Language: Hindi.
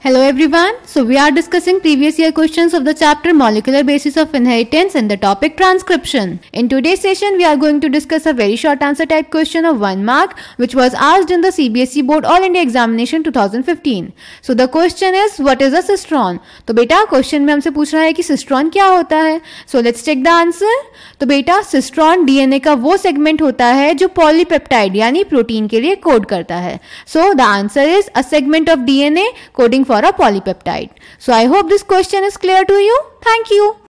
Hello everyone. So we are discussing previous year questions of the chapter Molecular Basis of Inheritance and the topic transcription. In today's session we are going to discuss a very short answer type question of one mark which was asked in the CBSE Board All India Examination 2015. So the question is what is a cistron? तो बेटा क्वेश्चन में हमसे पूछ रहा है कि सिस्ट्रॉन क्या होता है so let's take the answer तो बेटा सिस्ट्रॉन डीएनए का वो सेगमेंट होता है जो पॉलीपेप्टाइड यानी प्रोटीन के लिए कोड करता है so the answer is a segment of DNA coding coding for a polypeptide. So I hope this question is clear to you. Thank you.